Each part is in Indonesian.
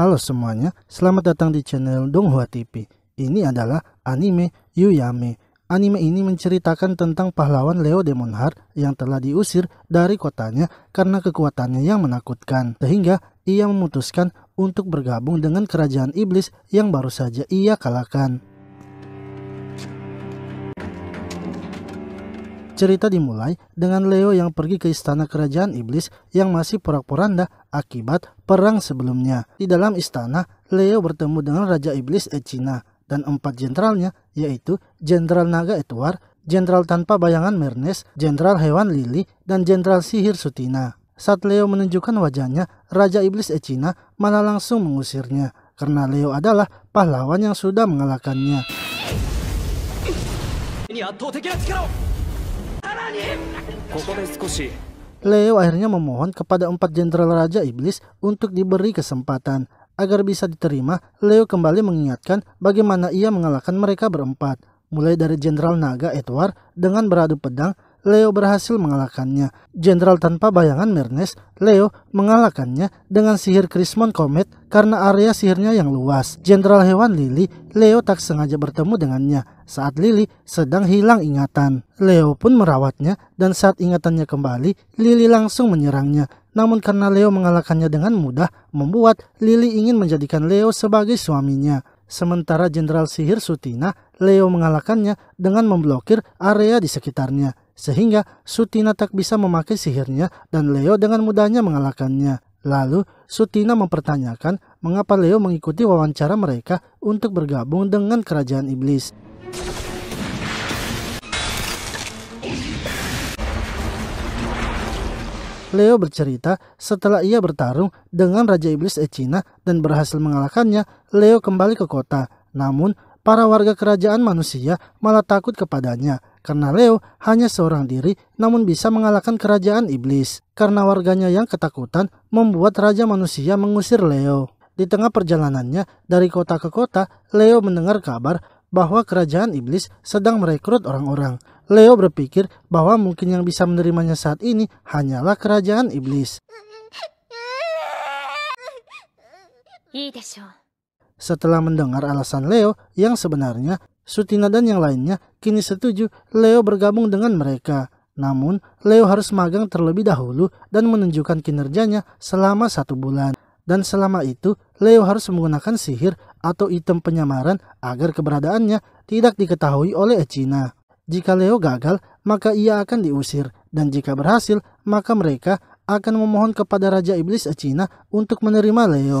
Halo semuanya, selamat datang di channel Donghua TV. Ini adalah anime Yuyame. Anime ini menceritakan tentang pahlawan Leo Demonhard yang telah diusir dari kotanya karena kekuatannya yang menakutkan. Sehingga ia memutuskan untuk bergabung dengan kerajaan iblis yang baru saja ia kalahkan. Cerita dimulai dengan Leo yang pergi ke istana kerajaan iblis yang masih porak-poranda akibat perang sebelumnya. Di dalam istana, Leo bertemu dengan Raja Iblis Echina dan empat jenderalnya yaitu Jenderal Naga Edward, Jenderal Tanpa Bayangan Mernes, Jenderal Hewan Lili, dan Jenderal Sihir Sutina. Saat Leo menunjukkan wajahnya, Raja Iblis Echina malah langsung mengusirnya karena Leo adalah pahlawan yang sudah mengalahkannya. Leo akhirnya memohon kepada empat jenderal raja iblis untuk diberi kesempatan. Agar bisa diterima, Leo kembali mengingatkan bagaimana ia mengalahkan mereka berempat. Mulai dari Jenderal Naga Edward dengan beradu pedang Leo berhasil mengalahkannya. Jenderal tanpa bayangan Mernes, Leo mengalahkannya dengan sihir Krismon Comet karena area sihirnya yang luas. Jenderal hewan Lily, Leo tak sengaja bertemu dengannya saat Lily sedang hilang ingatan. Leo pun merawatnya dan saat ingatannya kembali, Lily langsung menyerangnya. Namun karena Leo mengalahkannya dengan mudah, membuat Lily ingin menjadikan Leo sebagai suaminya. Sementara Jenderal Sihir Sutina, Leo mengalahkannya dengan memblokir area di sekitarnya. Sehingga Sutina tak bisa memakai sihirnya dan Leo dengan mudahnya mengalahkannya. Lalu Sutina mempertanyakan mengapa Leo mengikuti wawancara mereka untuk bergabung dengan kerajaan iblis. Leo bercerita setelah ia bertarung dengan Raja Iblis Echina dan berhasil mengalahkannya, Leo kembali ke kota. Namun, para warga kerajaan manusia malah takut kepadanya karena Leo hanya seorang diri namun bisa mengalahkan kerajaan iblis. Karena warganya yang ketakutan membuat raja manusia mengusir Leo. Di tengah perjalanannya dari kota ke kota, Leo mendengar kabar bahwa kerajaan iblis sedang merekrut orang-orang. Leo berpikir bahwa mungkin yang bisa menerimanya saat ini hanyalah kerajaan iblis. Setelah mendengar alasan Leo yang sebenarnya, Sutina dan yang lainnya kini setuju Leo bergabung dengan mereka. Namun, Leo harus magang terlebih dahulu dan menunjukkan kinerjanya selama satu bulan. Dan selama itu, Leo harus menggunakan sihir atau item penyamaran agar keberadaannya tidak diketahui oleh Echina. Jika Leo gagal, maka ia akan diusir, dan jika berhasil, maka mereka akan memohon kepada Raja Iblis Echina untuk menerima Leo.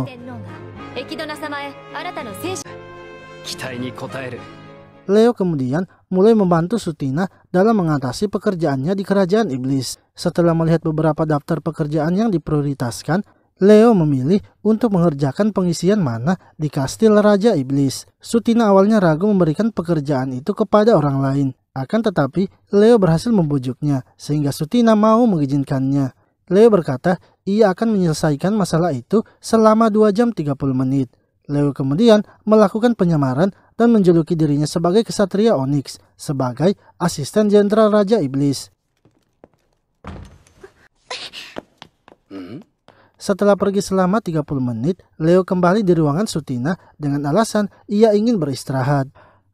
Leo kemudian mulai membantu Sutina dalam mengatasi pekerjaannya di kerajaan iblis. Setelah melihat beberapa daftar pekerjaan yang diprioritaskan, Leo memilih untuk mengerjakan pengisian mana di kastil Raja Iblis. Sutina awalnya ragu memberikan pekerjaan itu kepada orang lain. Akan tetapi, Leo berhasil membujuknya, sehingga Sutina mau mengizinkannya. Leo berkata ia akan menyelesaikan masalah itu selama 2 jam 30 menit. Leo kemudian melakukan penyamaran dan menjuluki dirinya sebagai kesatria Onyx, sebagai asisten jenderal Raja Iblis. Hmm? Setelah pergi selama 30 menit, Leo kembali di ruangan Sutina dengan alasan ia ingin beristirahat.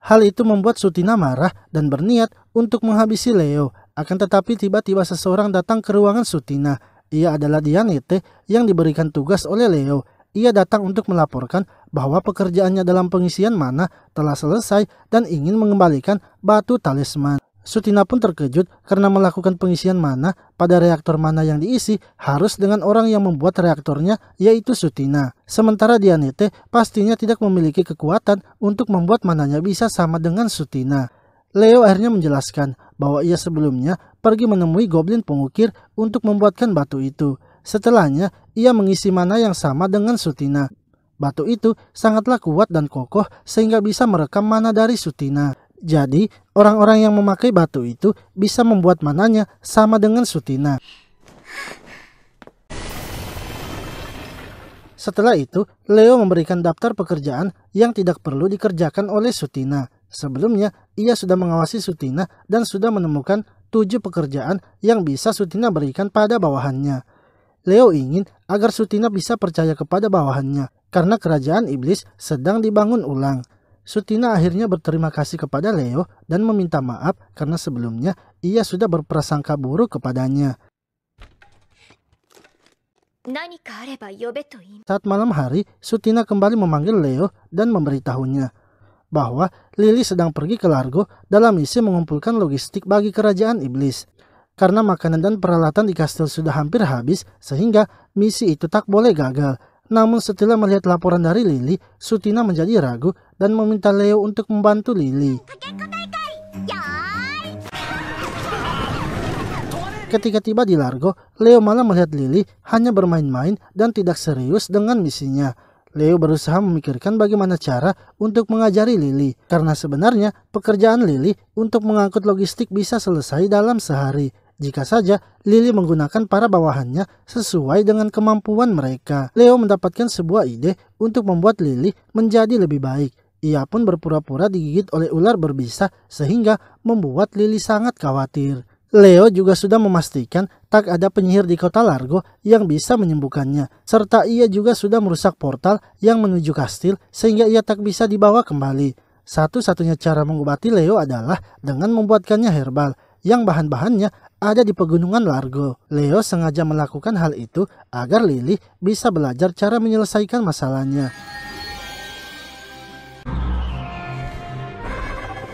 Hal itu membuat Sutina marah dan berniat untuk menghabisi Leo. Akan tetapi tiba-tiba seseorang datang ke ruangan Sutina ia adalah Dianite yang diberikan tugas oleh Leo. Ia datang untuk melaporkan bahwa pekerjaannya dalam pengisian mana telah selesai dan ingin mengembalikan batu talisman. Sutina pun terkejut karena melakukan pengisian mana pada reaktor mana yang diisi harus dengan orang yang membuat reaktornya yaitu Sutina. Sementara Dianete pastinya tidak memiliki kekuatan untuk membuat mananya bisa sama dengan Sutina. Leo akhirnya menjelaskan bahwa ia sebelumnya pergi menemui goblin pengukir untuk membuatkan batu itu. Setelahnya, ia mengisi mana yang sama dengan Sutina. Batu itu sangatlah kuat dan kokoh sehingga bisa merekam mana dari Sutina. Jadi, orang-orang yang memakai batu itu bisa membuat mananya sama dengan Sutina. Setelah itu, Leo memberikan daftar pekerjaan yang tidak perlu dikerjakan oleh Sutina. Sebelumnya, ia sudah mengawasi Sutina dan sudah menemukan tujuh pekerjaan yang bisa Sutina berikan pada bawahannya. Leo ingin agar Sutina bisa percaya kepada bawahannya karena kerajaan iblis sedang dibangun ulang. Sutina akhirnya berterima kasih kepada Leo dan meminta maaf karena sebelumnya ia sudah berprasangka buruk kepadanya. Saat malam hari, Sutina kembali memanggil Leo dan memberitahunya bahwa Lily sedang pergi ke Largo dalam misi mengumpulkan logistik bagi kerajaan iblis. Karena makanan dan peralatan di kastil sudah hampir habis, sehingga misi itu tak boleh gagal. Namun setelah melihat laporan dari Lily, Sutina menjadi ragu dan meminta Leo untuk membantu Lily. Ketika tiba di Largo, Leo malah melihat Lily hanya bermain-main dan tidak serius dengan misinya. Leo berusaha memikirkan bagaimana cara untuk mengajari Lily, karena sebenarnya pekerjaan Lily untuk mengangkut logistik bisa selesai dalam sehari, jika saja Lily menggunakan para bawahannya sesuai dengan kemampuan mereka. Leo mendapatkan sebuah ide untuk membuat Lily menjadi lebih baik. Ia pun berpura-pura digigit oleh ular berbisa sehingga membuat Lily sangat khawatir. Leo juga sudah memastikan tak ada penyihir di kota Largo yang bisa menyembuhkannya, serta ia juga sudah merusak portal yang menuju kastil sehingga ia tak bisa dibawa kembali. Satu-satunya cara mengobati Leo adalah dengan membuatkannya herbal, yang bahan-bahannya ada di pegunungan Largo. Leo sengaja melakukan hal itu agar Lily bisa belajar cara menyelesaikan masalahnya.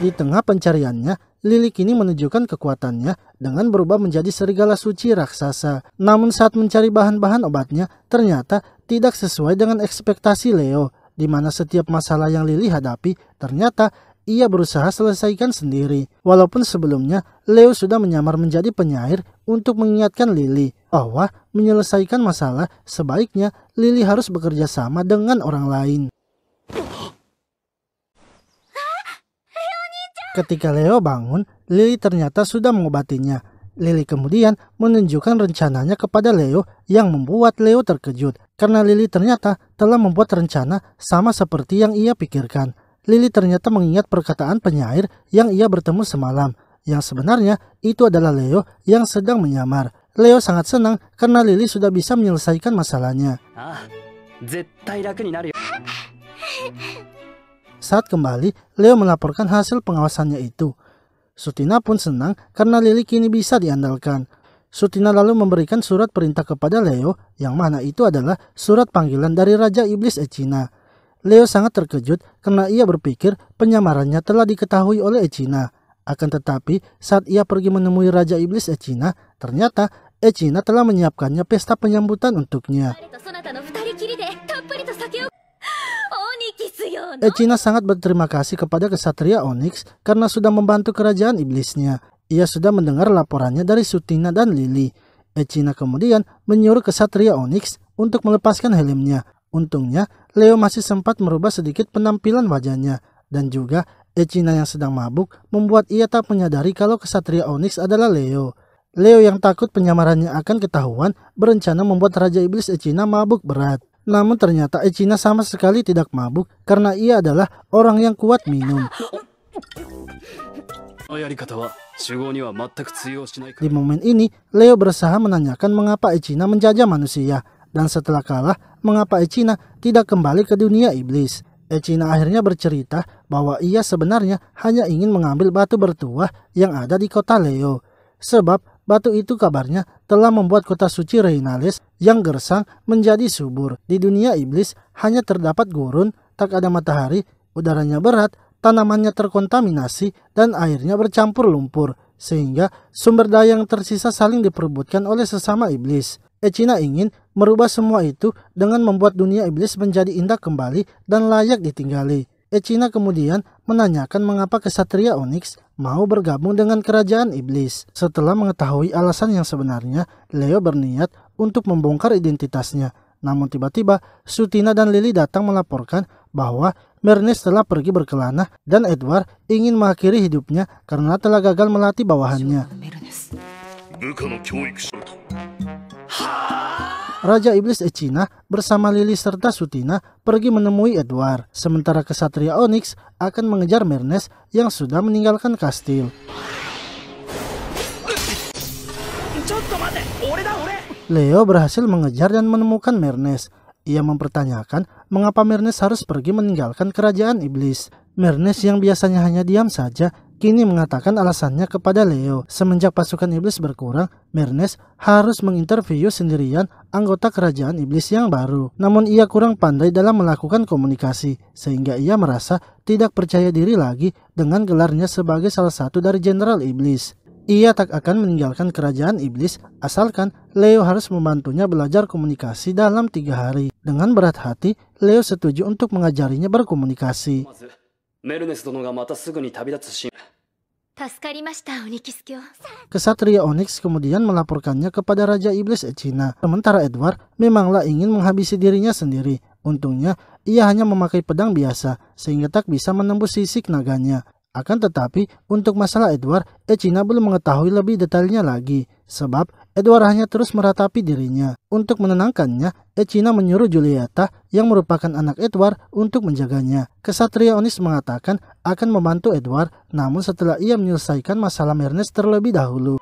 Di tengah pencariannya, Lili kini menunjukkan kekuatannya dengan berubah menjadi serigala suci raksasa. Namun saat mencari bahan-bahan obatnya, ternyata tidak sesuai dengan ekspektasi Leo, di mana setiap masalah yang Lili hadapi ternyata ia berusaha selesaikan sendiri. Walaupun sebelumnya Leo sudah menyamar menjadi penyair untuk mengingatkan Oh bahwa menyelesaikan masalah sebaiknya Lili harus bekerja sama dengan orang lain. Ketika Leo bangun, Lily ternyata sudah mengobatinya. Lily kemudian menunjukkan rencananya kepada Leo yang membuat Leo terkejut karena Lily ternyata telah membuat rencana sama seperti yang ia pikirkan. Lily ternyata mengingat perkataan penyair yang ia bertemu semalam, yang sebenarnya itu adalah Leo yang sedang menyamar. Leo sangat senang karena Lily sudah bisa menyelesaikan masalahnya. Ah, Saat kembali, Leo melaporkan hasil pengawasannya itu. Sutina pun senang karena Lily kini bisa diandalkan. Sutina lalu memberikan surat perintah kepada Leo, yang mana itu adalah surat panggilan dari Raja Iblis Echina. Leo sangat terkejut karena ia berpikir penyamarannya telah diketahui oleh Echina. Akan tetapi, saat ia pergi menemui Raja Iblis Echina, ternyata Echina telah menyiapkannya pesta penyambutan untuknya. Echina eh, sangat berterima kasih kepada kesatria Onyx karena sudah membantu kerajaan iblisnya. Ia sudah mendengar laporannya dari Sutina dan Lily. Echina eh, kemudian menyuruh kesatria Onyx untuk melepaskan helmnya. Untungnya, Leo masih sempat merubah sedikit penampilan wajahnya. Dan juga, Echina eh, yang sedang mabuk membuat ia tak menyadari kalau kesatria Onyx adalah Leo. Leo yang takut penyamarannya akan ketahuan berencana membuat Raja Iblis Echina mabuk berat. Namun ternyata Echina sama sekali tidak mabuk karena ia adalah orang yang kuat minum. Di momen ini, Leo berusaha menanyakan mengapa Echina menjajah manusia, dan setelah kalah, mengapa Echina tidak kembali ke dunia iblis. Echina akhirnya bercerita bahwa ia sebenarnya hanya ingin mengambil batu bertuah yang ada di kota Leo, sebab batu itu kabarnya telah membuat kota suci Reinalis yang gersang menjadi subur. Di dunia iblis hanya terdapat gurun, tak ada matahari, udaranya berat, tanamannya terkontaminasi, dan airnya bercampur lumpur, sehingga sumber daya yang tersisa saling diperebutkan oleh sesama iblis. Echina ingin merubah semua itu dengan membuat dunia iblis menjadi indah kembali dan layak ditinggali. Echina kemudian menanyakan mengapa kesatria Onyx mau bergabung dengan kerajaan iblis. Setelah mengetahui alasan yang sebenarnya, Leo berniat untuk membongkar identitasnya. Namun tiba-tiba, Sutina dan Lily datang melaporkan bahwa Mernes telah pergi berkelana dan Edward ingin mengakhiri hidupnya karena telah gagal melatih bawahannya. Raja Iblis Echina bersama Lily serta Sutina pergi menemui Edward, sementara kesatria Onyx akan mengejar Mernes yang sudah meninggalkan kastil. Leo berhasil mengejar dan menemukan Mernes. Ia mempertanyakan mengapa Mernes harus pergi meninggalkan kerajaan iblis. Mernes yang biasanya hanya diam saja kini mengatakan alasannya kepada Leo. Semenjak pasukan iblis berkurang, Mernes harus menginterview sendirian anggota kerajaan iblis yang baru. Namun ia kurang pandai dalam melakukan komunikasi, sehingga ia merasa tidak percaya diri lagi dengan gelarnya sebagai salah satu dari jenderal iblis. Ia tak akan meninggalkan kerajaan iblis asalkan Leo harus membantunya belajar komunikasi dalam tiga hari. Dengan berat hati, Leo setuju untuk mengajarinya berkomunikasi. メルネス殿がまたすぐに旅立つシーン Kesatria Onyx kemudian melaporkannya kepada Raja Iblis Cina. Sementara Edward memanglah ingin menghabisi dirinya sendiri. Untungnya, ia hanya memakai pedang biasa, sehingga tak bisa menembus sisik naganya. Akan tetapi, untuk masalah Edward, Echina belum mengetahui lebih detailnya lagi, sebab Edward hanya terus meratapi dirinya. Untuk menenangkannya, Echina menyuruh Julieta yang merupakan anak Edward untuk menjaganya. Kesatria Onis mengatakan akan membantu Edward, namun setelah ia menyelesaikan masalah Mernes terlebih dahulu.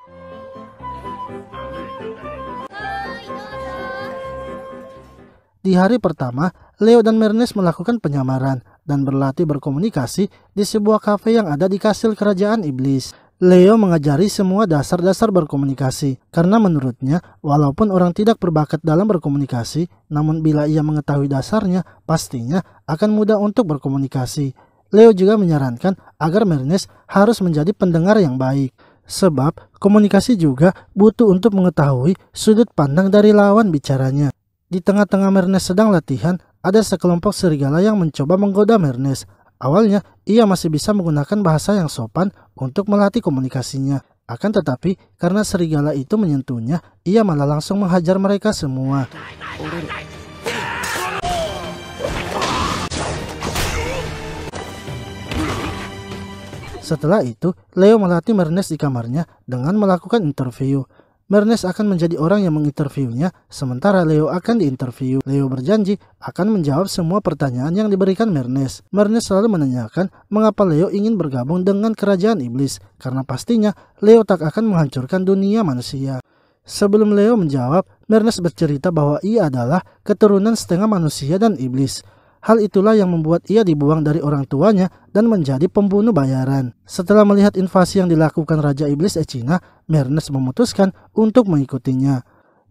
Di hari pertama, Leo dan Mernes melakukan penyamaran dan berlatih berkomunikasi di sebuah kafe yang ada di kastil kerajaan iblis. Leo mengajari semua dasar-dasar berkomunikasi karena menurutnya walaupun orang tidak berbakat dalam berkomunikasi, namun bila ia mengetahui dasarnya, pastinya akan mudah untuk berkomunikasi. Leo juga menyarankan agar Mernes harus menjadi pendengar yang baik. Sebab komunikasi juga butuh untuk mengetahui sudut pandang dari lawan bicaranya. Di tengah-tengah Mernes sedang latihan, ada sekelompok serigala yang mencoba menggoda Mernes. Awalnya, ia masih bisa menggunakan bahasa yang sopan untuk melatih komunikasinya. Akan tetapi, karena serigala itu menyentuhnya, ia malah langsung menghajar mereka semua. Setelah itu, Leo melatih Mernes di kamarnya dengan melakukan interview. Mernes akan menjadi orang yang menginterviewnya, sementara Leo akan diinterview. Leo berjanji akan menjawab semua pertanyaan yang diberikan Mernes. Mernes selalu menanyakan mengapa Leo ingin bergabung dengan kerajaan iblis, karena pastinya Leo tak akan menghancurkan dunia manusia. Sebelum Leo menjawab, Mernes bercerita bahwa ia adalah keturunan setengah manusia dan iblis. Hal itulah yang membuat ia dibuang dari orang tuanya dan menjadi pembunuh bayaran. Setelah melihat invasi yang dilakukan Raja Iblis Echina, Mernes memutuskan untuk mengikutinya.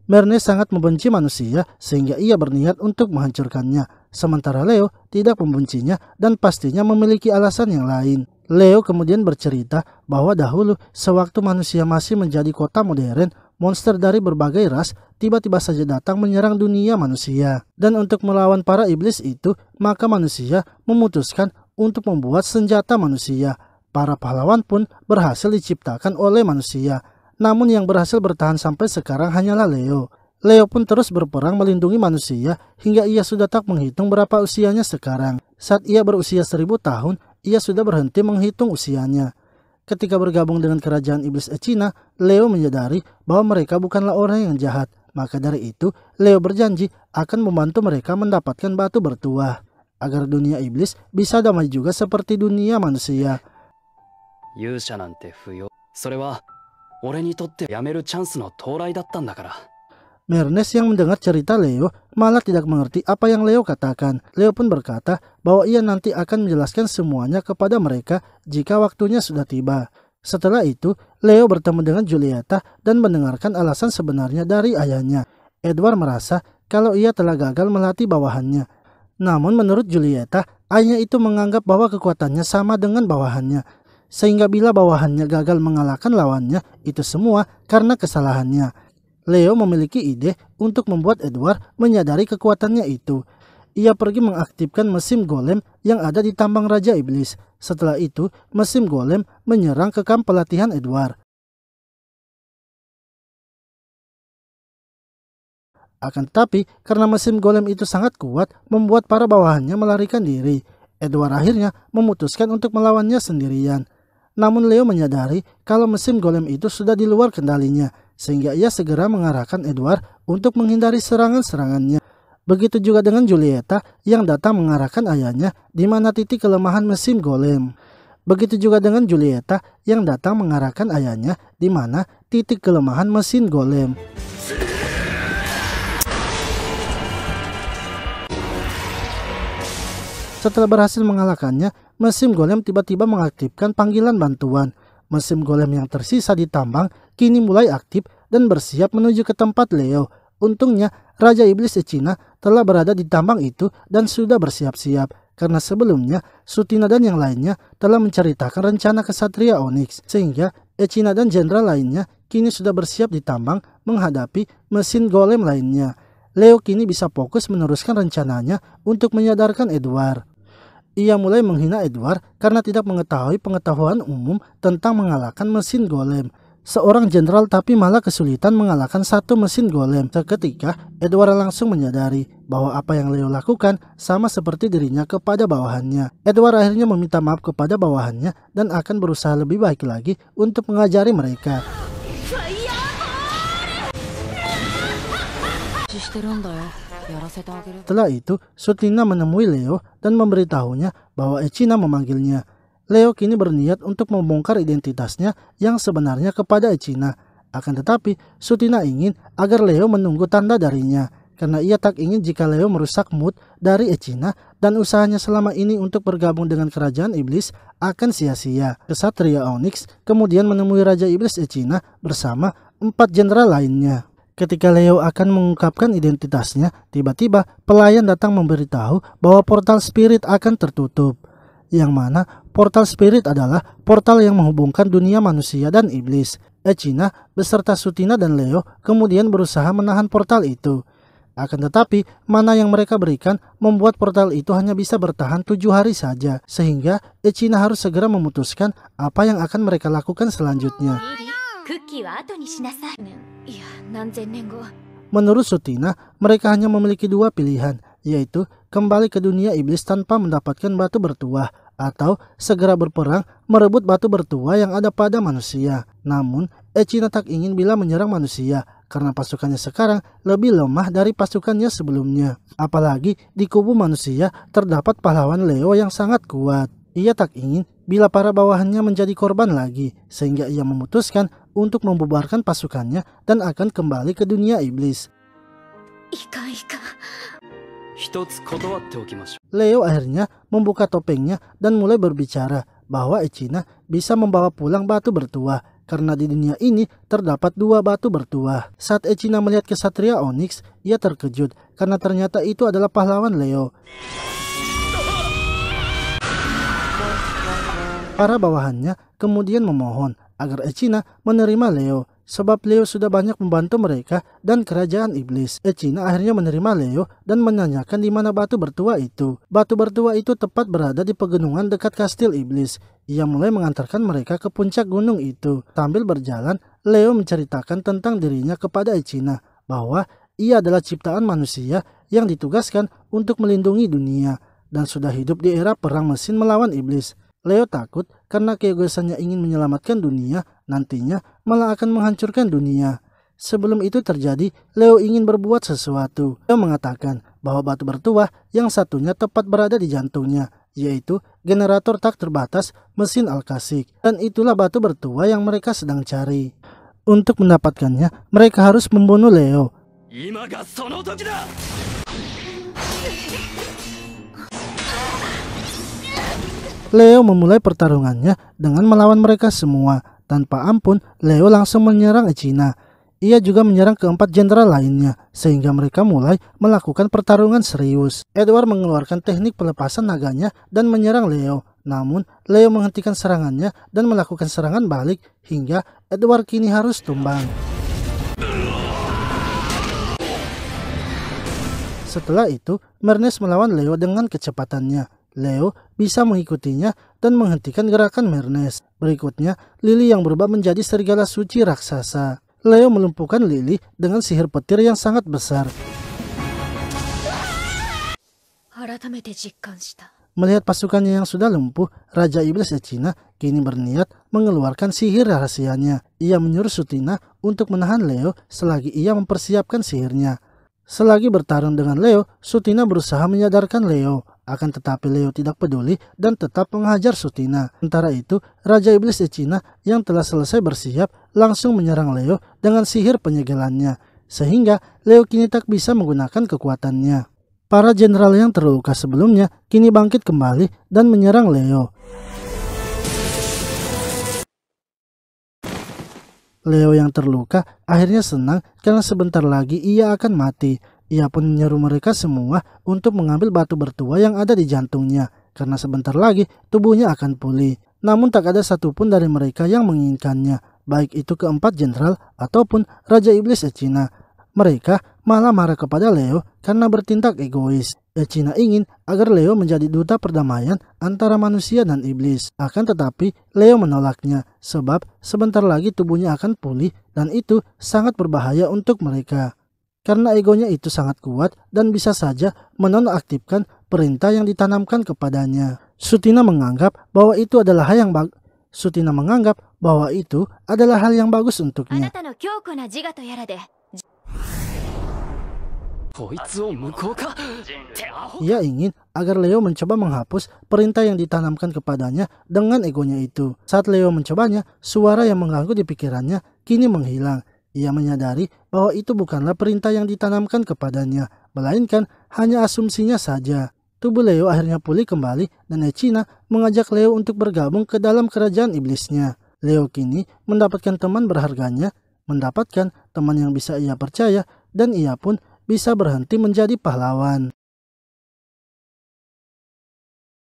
Mernes sangat membenci manusia sehingga ia berniat untuk menghancurkannya. Sementara Leo tidak membencinya dan pastinya memiliki alasan yang lain. Leo kemudian bercerita bahwa dahulu sewaktu manusia masih menjadi kota modern, monster dari berbagai ras tiba-tiba saja datang menyerang dunia manusia. Dan untuk melawan para iblis itu, maka manusia memutuskan untuk membuat senjata manusia. Para pahlawan pun berhasil diciptakan oleh manusia. Namun yang berhasil bertahan sampai sekarang hanyalah Leo. Leo pun terus berperang melindungi manusia hingga ia sudah tak menghitung berapa usianya sekarang. Saat ia berusia seribu tahun, ia sudah berhenti menghitung usianya ketika bergabung dengan kerajaan iblis Cina, Leo menyadari bahwa mereka bukanlah orang yang jahat. Maka dari itu, Leo berjanji akan membantu mereka mendapatkan batu bertuah agar dunia iblis bisa damai juga seperti dunia manusia. Yusha nante fuyo. Sore wa ore ni totte yameru chance no dattan dakara. Mernes yang mendengar cerita Leo malah tidak mengerti apa yang Leo katakan. Leo pun berkata bahwa ia nanti akan menjelaskan semuanya kepada mereka jika waktunya sudah tiba. Setelah itu, Leo bertemu dengan Julieta dan mendengarkan alasan sebenarnya dari ayahnya. Edward merasa kalau ia telah gagal melatih bawahannya. Namun menurut Julieta, ayahnya itu menganggap bahwa kekuatannya sama dengan bawahannya. Sehingga bila bawahannya gagal mengalahkan lawannya, itu semua karena kesalahannya. Leo memiliki ide untuk membuat Edward menyadari kekuatannya itu. Ia pergi mengaktifkan mesin golem yang ada di tambang Raja Iblis. Setelah itu, mesin golem menyerang ke kamp pelatihan Edward. Akan tetapi, karena mesin golem itu sangat kuat, membuat para bawahannya melarikan diri. Edward akhirnya memutuskan untuk melawannya sendirian. Namun Leo menyadari kalau mesin golem itu sudah di luar kendalinya sehingga ia segera mengarahkan Edward untuk menghindari serangan-serangannya. Begitu juga dengan Julieta yang datang mengarahkan ayahnya di mana titik kelemahan mesin golem. Begitu juga dengan Julieta yang datang mengarahkan ayahnya di mana titik kelemahan mesin golem. Setelah berhasil mengalahkannya, mesin golem tiba-tiba mengaktifkan panggilan bantuan Mesin golem yang tersisa di tambang kini mulai aktif dan bersiap menuju ke tempat Leo. Untungnya, Raja Iblis di Cina telah berada di tambang itu dan sudah bersiap-siap. Karena sebelumnya, Sutina dan yang lainnya telah menceritakan rencana kesatria Onyx. Sehingga, Echina dan jenderal lainnya kini sudah bersiap di tambang menghadapi mesin golem lainnya. Leo kini bisa fokus meneruskan rencananya untuk menyadarkan Edward. Ia mulai menghina Edward karena tidak mengetahui pengetahuan umum tentang mengalahkan mesin golem. Seorang jenderal tapi malah kesulitan mengalahkan satu mesin golem. Seketika, Edward langsung menyadari bahwa apa yang Leo lakukan sama seperti dirinya kepada bawahannya. Edward akhirnya meminta maaf kepada bawahannya dan akan berusaha lebih baik lagi untuk mengajari mereka. Setelah itu, Sutina menemui Leo dan memberitahunya bahwa Echina memanggilnya. Leo kini berniat untuk membongkar identitasnya yang sebenarnya kepada Echina. Akan tetapi, Sutina ingin agar Leo menunggu tanda darinya karena ia tak ingin jika Leo merusak mood dari Echina dan usahanya selama ini untuk bergabung dengan kerajaan iblis akan sia-sia. Kesatria Onyx kemudian menemui Raja Iblis Echina bersama empat jenderal lainnya. Ketika Leo akan mengungkapkan identitasnya, tiba-tiba pelayan datang memberitahu bahwa portal spirit akan tertutup. Yang mana portal spirit adalah portal yang menghubungkan dunia manusia dan iblis. Echina beserta Sutina dan Leo kemudian berusaha menahan portal itu. Akan tetapi, mana yang mereka berikan membuat portal itu hanya bisa bertahan tujuh hari saja, sehingga Echina harus segera memutuskan apa yang akan mereka lakukan selanjutnya. Iya, Menurut Sutina, mereka hanya memiliki dua pilihan, yaitu kembali ke dunia iblis tanpa mendapatkan batu bertuah atau segera berperang merebut batu bertuah yang ada pada manusia. Namun, Echina tak ingin bila menyerang manusia karena pasukannya sekarang lebih lemah dari pasukannya sebelumnya. Apalagi di kubu manusia terdapat pahlawan Leo yang sangat kuat. Ia tak ingin bila para bawahannya menjadi korban lagi, sehingga ia memutuskan untuk membubarkan pasukannya dan akan kembali ke dunia iblis. Leo akhirnya membuka topengnya dan mulai berbicara bahwa Echina bisa membawa pulang batu bertuah karena di dunia ini terdapat dua batu bertuah. Saat Echina melihat kesatria Onyx, ia terkejut karena ternyata itu adalah pahlawan Leo. Para bawahannya kemudian memohon agar Echina menerima Leo sebab Leo sudah banyak membantu mereka dan kerajaan iblis. Echina akhirnya menerima Leo dan menanyakan di mana batu bertua itu. Batu bertua itu tepat berada di pegunungan dekat kastil iblis. Ia mulai mengantarkan mereka ke puncak gunung itu. Sambil berjalan, Leo menceritakan tentang dirinya kepada Echina bahwa ia adalah ciptaan manusia yang ditugaskan untuk melindungi dunia dan sudah hidup di era perang mesin melawan iblis. Leo takut karena keegoisannya ingin menyelamatkan dunia, nantinya malah akan menghancurkan dunia. Sebelum itu terjadi, Leo ingin berbuat sesuatu. Leo mengatakan bahwa batu bertuah yang satunya tepat berada di jantungnya, yaitu generator tak terbatas mesin Alkasik. Dan itulah batu bertuah yang mereka sedang cari. Untuk mendapatkannya, mereka harus membunuh Leo. Leo memulai pertarungannya dengan melawan mereka semua. Tanpa ampun, Leo langsung menyerang Echina. Ia juga menyerang keempat jenderal lainnya, sehingga mereka mulai melakukan pertarungan serius. Edward mengeluarkan teknik pelepasan naganya dan menyerang Leo. Namun, Leo menghentikan serangannya dan melakukan serangan balik hingga Edward kini harus tumbang. Setelah itu, Mernes melawan Leo dengan kecepatannya. Leo bisa mengikutinya dan menghentikan gerakan Mernes. Berikutnya, Lily yang berubah menjadi serigala suci raksasa. Leo melumpuhkan Lily dengan sihir petir yang sangat besar. Melihat pasukannya yang sudah lumpuh, Raja Iblis Echina kini berniat mengeluarkan sihir rahasianya. Ia menyuruh Sutina untuk menahan Leo selagi ia mempersiapkan sihirnya. Selagi bertarung dengan Leo, Sutina berusaha menyadarkan Leo akan tetapi Leo tidak peduli dan tetap menghajar Sutina. Sementara itu, Raja Iblis Echina yang telah selesai bersiap langsung menyerang Leo dengan sihir penyegelannya, sehingga Leo kini tak bisa menggunakan kekuatannya. Para jenderal yang terluka sebelumnya kini bangkit kembali dan menyerang Leo. Leo yang terluka akhirnya senang karena sebentar lagi ia akan mati. Ia pun menyuruh mereka semua untuk mengambil batu bertua yang ada di jantungnya, karena sebentar lagi tubuhnya akan pulih. Namun tak ada satupun dari mereka yang menginginkannya, baik itu keempat jenderal ataupun Raja Iblis Echina. Mereka malah marah kepada Leo karena bertindak egois. Echina ingin agar Leo menjadi duta perdamaian antara manusia dan iblis. Akan tetapi, Leo menolaknya sebab sebentar lagi tubuhnya akan pulih dan itu sangat berbahaya untuk mereka karena egonya itu sangat kuat dan bisa saja menonaktifkan perintah yang ditanamkan kepadanya. Sutina menganggap bahwa itu adalah hal yang bagus. Sutina menganggap bahwa itu adalah hal yang bagus untuknya. Ia ingin agar Leo mencoba menghapus perintah yang ditanamkan kepadanya dengan egonya itu. Saat Leo mencobanya, suara yang mengganggu di pikirannya kini menghilang. Ia menyadari bahwa itu bukanlah perintah yang ditanamkan kepadanya, melainkan hanya asumsinya saja. Tubuh Leo akhirnya pulih kembali dan Echina mengajak Leo untuk bergabung ke dalam kerajaan iblisnya. Leo kini mendapatkan teman berharganya, mendapatkan teman yang bisa ia percaya, dan ia pun bisa berhenti menjadi pahlawan.